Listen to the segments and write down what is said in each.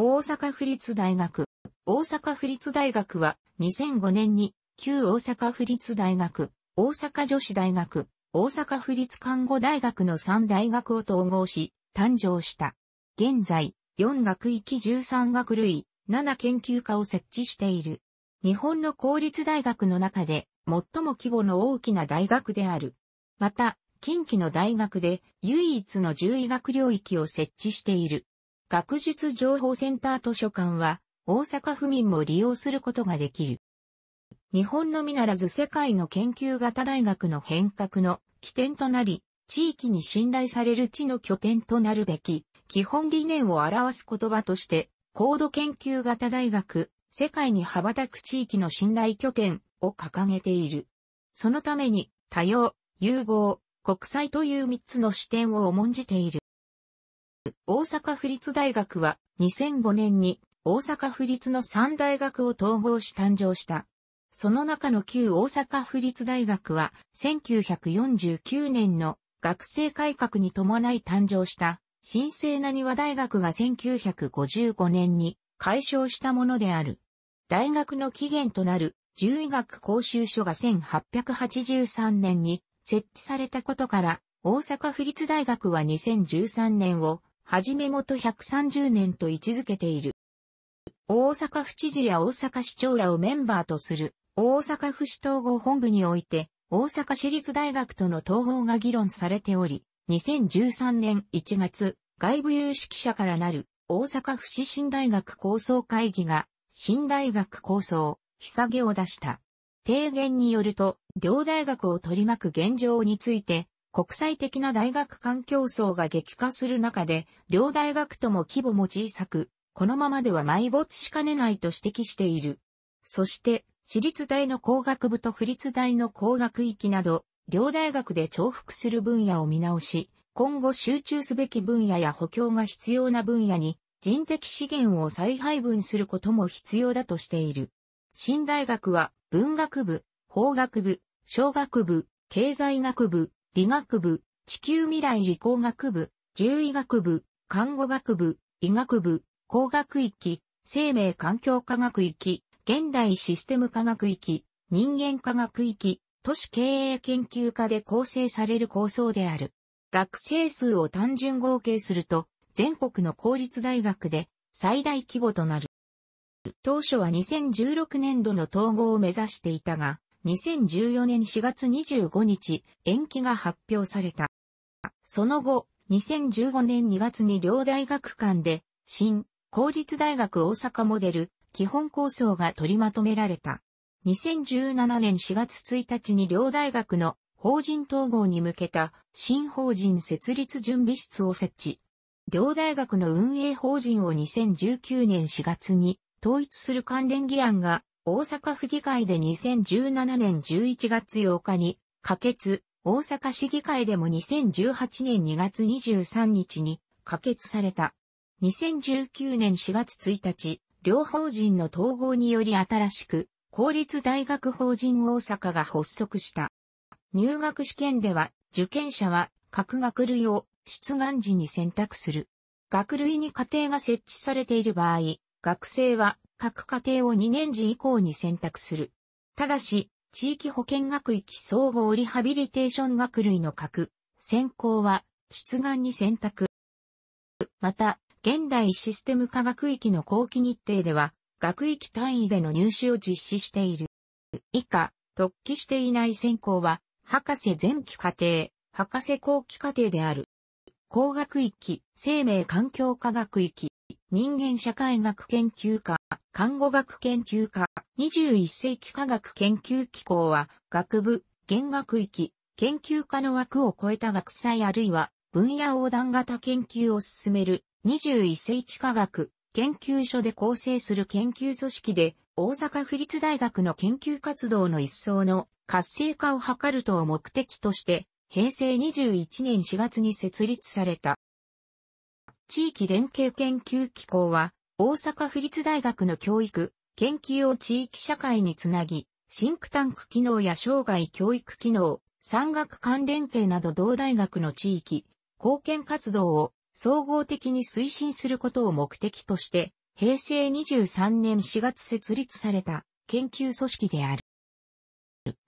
大阪府立大学。大阪府立大学は2005年に旧大阪府立大学、大阪女子大学、大阪府立看護大学の3大学を統合し、誕生した。現在、4学域13学類、7研究科を設置している。日本の公立大学の中で、最も規模の大きな大学である。また、近畿の大学で唯一の獣医学領域を設置している。学術情報センター図書館は、大阪府民も利用することができる。日本のみならず世界の研究型大学の変革の起点となり、地域に信頼される地の拠点となるべき、基本理念を表す言葉として、高度研究型大学、世界に羽ばたく地域の信頼拠点を掲げている。そのために、多様、融合、国際という3つの視点を重んじている。大阪府立大学は2005年に大阪府立の3大学を統合し誕生した。その中の旧大阪府立大学は1949年の学生改革に伴い誕生した新生な庭大学が1955年に解消したものである。大学の起源となる獣医学講習所が1883年に設置されたことから大阪府立大学は2013年をはじめ元130年と位置づけている。大阪府知事や大阪市長らをメンバーとする大阪府市統合本部において大阪市立大学との統合が議論されており、2013年1月、外部有識者からなる大阪府市新大学構想会議が新大学構想、ひさげを出した。提言によると、両大学を取り巻く現状について、国際的な大学間競争が激化する中で、両大学とも規模も小さく、このままでは埋没しかねないと指摘している。そして、私立大の工学部と府立大の工学域など、両大学で重複する分野を見直し、今後集中すべき分野や補強が必要な分野に人的資源を再配分することも必要だとしている。新大学は文学部、法学部、商学部、経済学部、理学部、地球未来理工学部、獣医学部、看護学部、医学部、工学域、生命環境科学域、現代システム科学域、人間科学域、都市経営研究科で構成される構想である。学生数を単純合計すると、全国の公立大学で最大規模となる。当初は2016年度の統合を目指していたが、2014年4月25日、延期が発表された。その後、2015年2月に両大学間で、新、公立大学大阪モデル、基本構想が取りまとめられた。2017年4月1日に両大学の法人統合に向けた新法人設立準備室を設置。両大学の運営法人を2019年4月に統一する関連議案が大阪府議会で2017年11月8日に、可決、大阪市議会でも2018年2月23日に可決された。2019年4月1日、両法人の統合により新しく、公立大学法人大阪が発足した。入学試験では、受験者は、各学類を出願時に選択する。学類に家庭が設置されている場合、学生は各家庭を2年次以降に選択する。ただし、地域保健学域総合リハビリテーション学類の各専攻は出願に選択。また、現代システム科学域の後期日程では、学域単位での入試を実施している。以下、特記していない専攻は、博士前期課程、博士後期課程である。工学域、生命環境科学域、人間社会学研究科、看護学研究科、21世紀科学研究機構は、学部、弦学域、研究科の枠を超えた学祭あるいは分野横断型研究を進める21世紀科学研究所で構成する研究組織で大阪府立大学の研究活動の一層の活性化を図るとを目的として平成21年4月に設立された。地域連携研究機構は大阪府立大学の教育、研究を地域社会につなぎ、シンクタンク機能や生涯教育機能、産学関連系など同大学の地域、貢献活動を総合的に推進することを目的として、平成23年4月設立された研究組織である。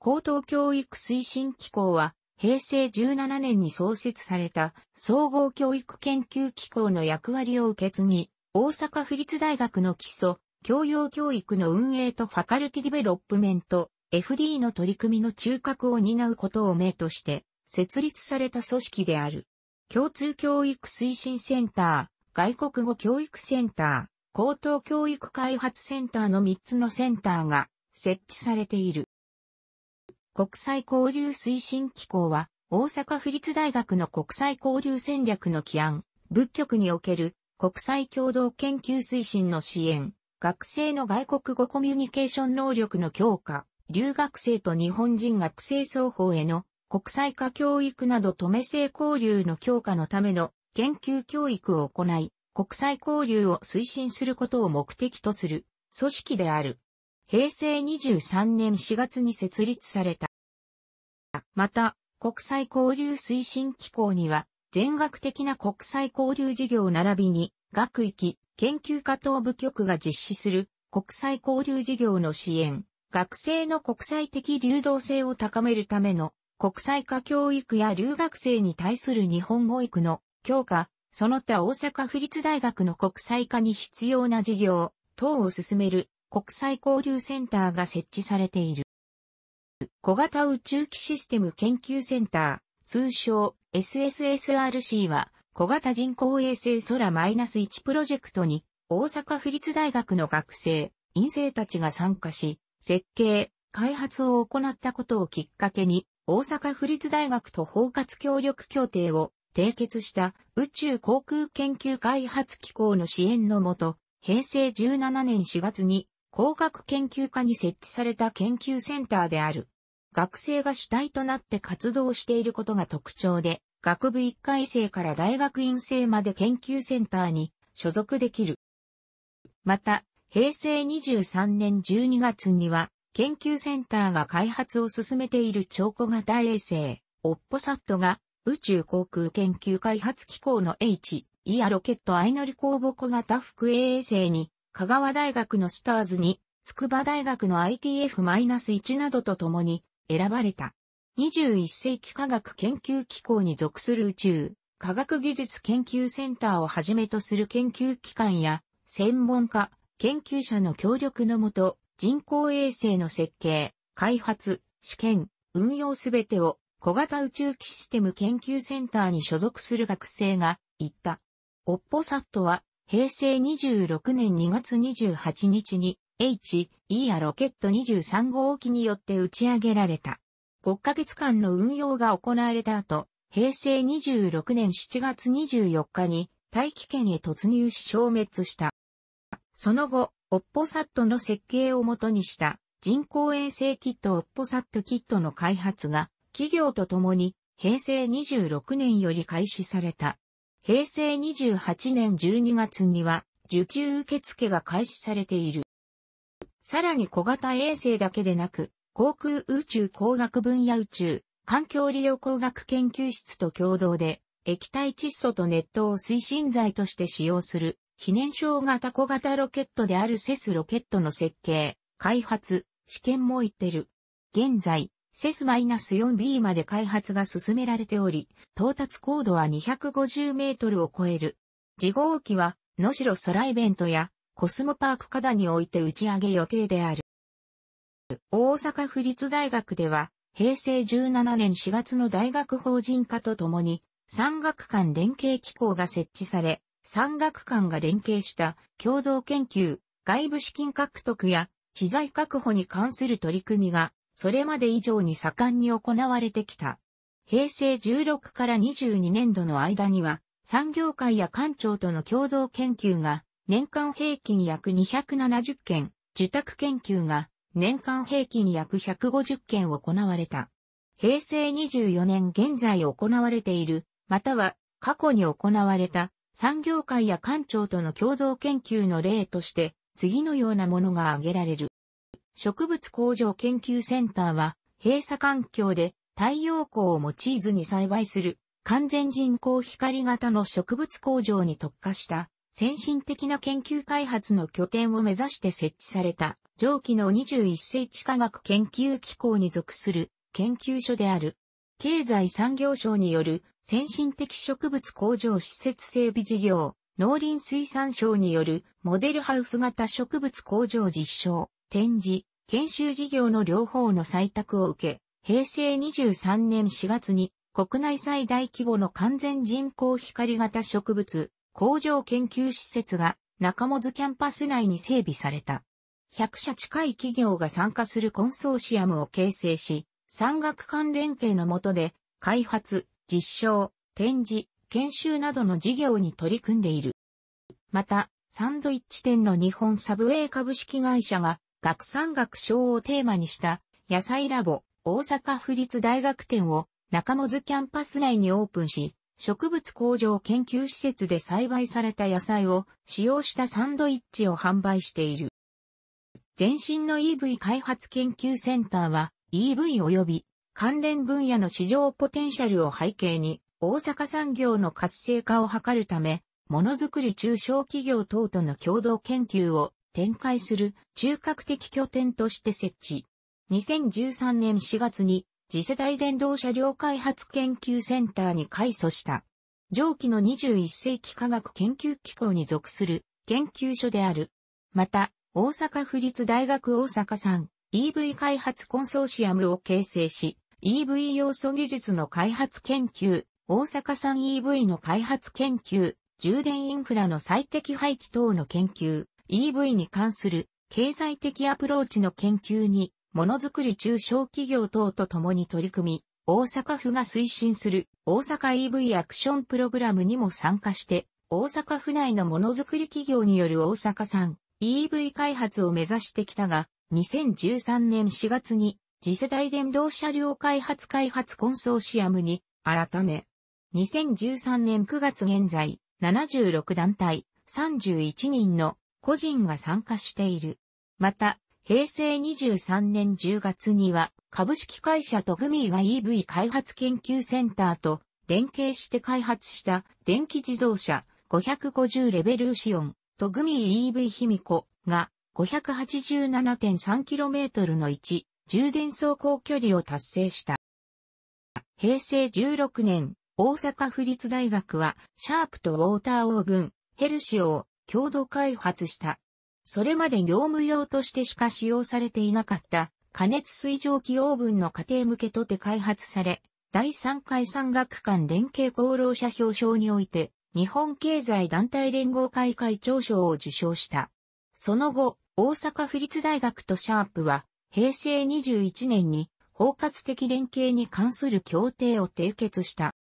高等教育推進機構は、平成17年に創設された総合教育研究機構の役割を受け継ぎ、大阪府立大学の基礎、教養教育の運営とファカルティディベロップメント、FD の取り組みの中核を担うことを名として、設立された組織である。共通教育推進センター、外国語教育センター、高等教育開発センターの3つのセンターが設置されている。国際交流推進機構は、大阪府立大学の国際交流戦略の起案、仏局における国際共同研究推進の支援、学生の外国語コミュニケーション能力の強化、留学生と日本人学生双方への国際化教育など止め性交流の強化のための研究教育を行い、国際交流を推進することを目的とする組織である。平成23年4月に設立された。また、国際交流推進機構には、全学的な国際交流事業並びに、学域、研究科等部局が実施する国際交流事業の支援、学生の国際的流動性を高めるための国際化教育や留学生に対する日本語育の強化、その他大阪府立大学の国際化に必要な事業等を進める国際交流センターが設置されている。小型宇宙機システム研究センター、通称 SSSRC は小型人工衛星空 -1 プロジェクトに大阪府立大学の学生、院生たちが参加し、設計、開発を行ったことをきっかけに大阪府立大学と包括協力協定を締結した宇宙航空研究開発機構の支援のもと、平成17年4月に工学研究科に設置された研究センターである。学生が主体となって活動していることが特徴で、学部1回生から大学院生まで研究センターに所属できる。また、平成23年12月には、研究センターが開発を進めている超小型衛星、オッポサットが、宇宙航空研究開発機構の H、イヤロケット相乗り公募小型副衛星に、香川大学のスターズに、筑波大学の ITF-1 などとともに、選ばれた。21世紀科学研究機構に属する宇宙、科学技術研究センターをはじめとする研究機関や、専門家、研究者の協力のもと、人工衛星の設計、開発、試験、運用すべてを小型宇宙機システム研究センターに所属する学生が言った。オッポサットは平成26年2月28日に h e やロケット23号機によって打ち上げられた。5ヶ月間の運用が行われた後、平成26年7月24日に大気圏へ突入し消滅した。その後、オッポサットの設計をもとにした人工衛星キットオッポサットキットの開発が企業と共に平成26年より開始された。平成28年12月には受注受付が開始されている。さらに小型衛星だけでなく、航空宇宙工学分野宇宙、環境利用工学研究室と共同で、液体窒素と熱湯を推進剤として使用する、非燃焼型小型ロケットであるセスロケットの設計、開発、試験も行ってる。現在、セス -4B まで開発が進められており、到達高度は250メートルを超える。自号機は、能代空イベントや、コスモパーク課題において打ち上げ予定である。大阪府立大学では、平成17年4月の大学法人化とともに、産学館連携機構が設置され、産学間が連携した共同研究、外部資金獲得や知財確保に関する取り組みが、それまで以上に盛んに行われてきた。平成16から22年度の間には、産業界や官庁との共同研究が年間平均約270件、受託研究が年間平均約150件行われた。平成24年現在行われている、または過去に行われた産業界や官庁との共同研究の例として、次のようなものが挙げられる。植物工場研究センターは、閉鎖環境で太陽光を用いずに栽培する完全人工光型の植物工場に特化した先進的な研究開発の拠点を目指して設置された、上記の21世紀科学研究機構に属する研究所である。経済産業省による先進的植物工場施設整備事業、農林水産省によるモデルハウス型植物工場実証、展示、研修事業の両方の採択を受け、平成23年4月に国内最大規模の完全人工光型植物工場研究施設が中本キャンパス内に整備された。100社近い企業が参加するコンソーシアムを形成し、産学関連系の下で開発、実証、展示、研修などの事業に取り組んでいる。また、サンドイッチ店の日本サブウェイ株式会社が学産学賞をテーマにした野菜ラボ大阪府立大学店を中本キャンパス内にオープンし、植物工場研究施設で栽培された野菜を使用したサンドイッチを販売している。前身の EV 開発研究センターは EV 及び関連分野の市場ポテンシャルを背景に大阪産業の活性化を図るため、ものづくり中小企業等との共同研究を展開する中核的拠点として設置。2013年4月に次世代電動車両開発研究センターに改組した。上記の21世紀科学研究機構に属する研究所である。また、大阪府立大学大阪産 EV 開発コンソーシアムを形成し、EV 要素技術の開発研究、大阪産 EV の開発研究、充電インフラの最適配置等の研究、EV に関する経済的アプローチの研究にものづくり中小企業等と共に取り組み、大阪府が推進する大阪 EV アクションプログラムにも参加して、大阪府内のものづくり企業による大阪産 EV 開発を目指してきたが、2013年4月に次世代電動車両開発開発コンソーシアムに改め、2013年9月現在、76団体31人の個人が参加している。また、平成23年10月には株式会社トグミーが EV 開発研究センターと連携して開発した電気自動車550レベルシオントグミー EV ヒミコが 587.3km の置、充電走行距離を達成した。平成16年、大阪府立大学は、シャープとウォーターオーブン、ヘルシオを共同開発したそれまで業務用としてしか使用されていなかった加熱水蒸気オーブンの家庭向けとて開発され、第3回産学館連携功労者表彰において、日本経済団体連合会会長賞を受賞した。その後、大阪府立大学とシャープは、平成21年に包括的連携に関する協定を締結した。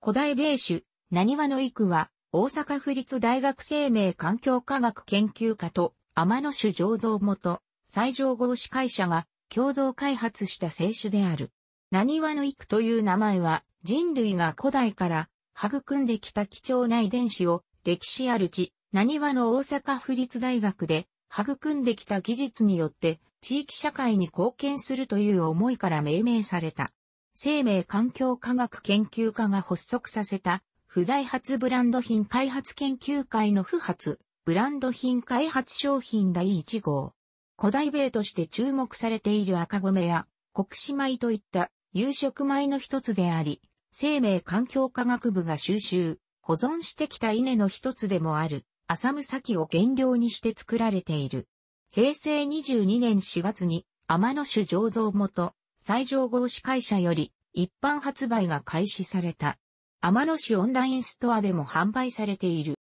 古代米酒、何話の幾は、大阪府立大学生命環境科学研究科と天野酒醸造元、最上合司会社が共同開発した清酒である。何話の幾という名前は人類が古代から育んできた貴重な遺伝子を歴史ある地、何話の大阪府立大学で育んできた技術によって地域社会に貢献するという思いから命名された。生命環境科学研究科が発足させた不大発ブランド品開発研究会の不発、ブランド品開発商品第1号。古代米として注目されている赤米や国史米といった夕食米の一つであり、生命環境科学部が収集、保存してきた稲の一つでもある、浅紫を原料にして作られている。平成22年4月に、天野酒醸造元、最上合資会社より、一般発売が開始された。天野市オンラインストアでも販売されている。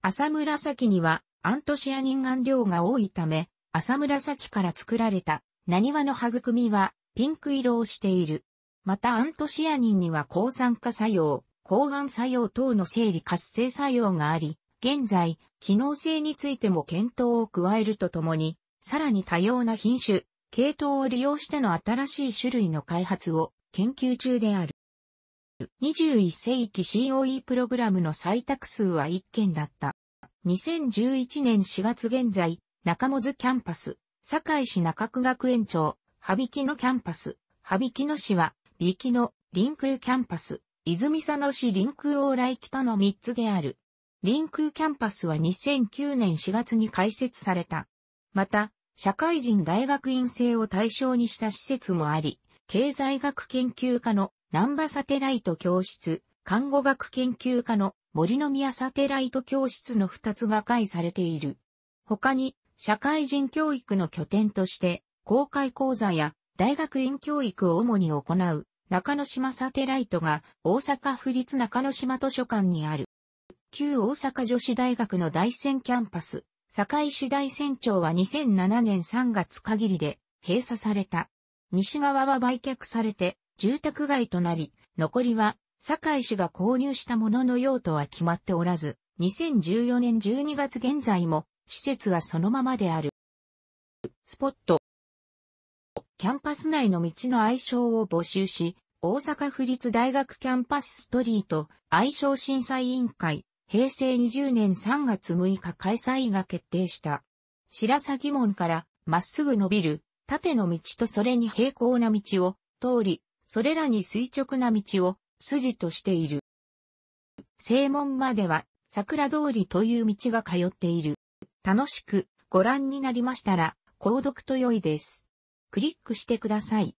朝紫にはアントシアニン顔量が多いため、朝紫から作られた何話の育みはピンク色をしている。またアントシアニンには抗酸化作用、抗がん作用等の生理活性作用があり、現在、機能性についても検討を加えるとともに、さらに多様な品種、系統を利用しての新しい種類の開発を研究中である。21世紀 COE プログラムの採択数は1件だった。2011年4月現在、中本キャンパス、堺市中区学園長、羽曳野キャンパス、羽曳野市は、美木の臨空キャンパス、泉佐野市臨空往来北の3つである。臨空キャンパスは2009年4月に開設された。また、社会人大学院生を対象にした施設もあり、経済学研究科の南波サテライト教室、看護学研究科の森宮サテライト教室の2つが解されている。他に、社会人教育の拠点として、公開講座や大学院教育を主に行う、中之島サテライトが大阪府立中之島図書館にある。旧大阪女子大学の大仙キャンパス、堺市大仙町は2007年3月限りで閉鎖された。西側は売却されて、住宅街となり、残りは、堺市が購入したものの用途は決まっておらず、2014年12月現在も、施設はそのままである。スポット。キャンパス内の道の愛称を募集し、大阪府立大学キャンパスストリート愛称審査委員会、平成20年3月6日開催が決定した。白鷺門からまっすぐ伸びる縦の道とそれに平行な道を通り、それらに垂直な道を筋としている。正門までは桜通りという道が通っている。楽しくご覧になりましたら、購読と良いです。クリックしてください。